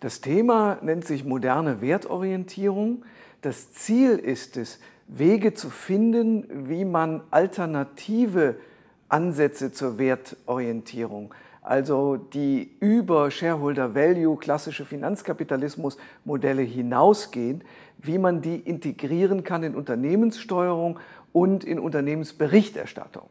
Das Thema nennt sich moderne Wertorientierung. Das Ziel ist es, Wege zu finden, wie man alternative Ansätze zur Wertorientierung, also die über Shareholder Value, klassische Finanzkapitalismus-Modelle hinausgehen, wie man die integrieren kann in Unternehmenssteuerung und in Unternehmensberichterstattung.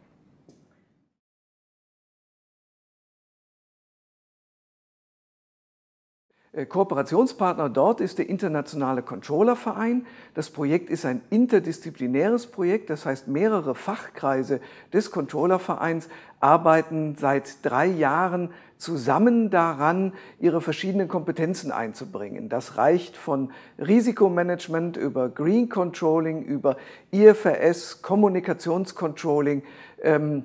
Äh, Kooperationspartner dort ist der Internationale Controllerverein. Das Projekt ist ein interdisziplinäres Projekt, das heißt mehrere Fachkreise des Controllervereins arbeiten seit drei Jahren zusammen daran, ihre verschiedenen Kompetenzen einzubringen. Das reicht von Risikomanagement über Green Controlling, über IFRS, Kommunikationscontrolling ähm,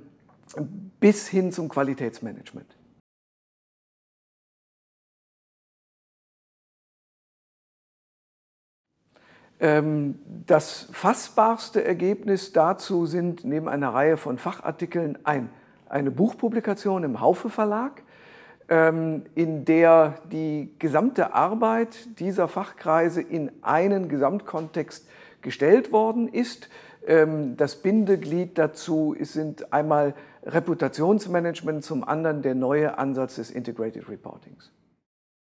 bis hin zum Qualitätsmanagement. Ähm, das fassbarste Ergebnis dazu sind neben einer Reihe von Fachartikeln ein, eine Buchpublikation im Haufe Verlag, ähm, in der die gesamte Arbeit dieser Fachkreise in einen Gesamtkontext gestellt worden ist. Ähm, das Bindeglied dazu sind einmal Reputationsmanagement, zum anderen der neue Ansatz des Integrated Reportings.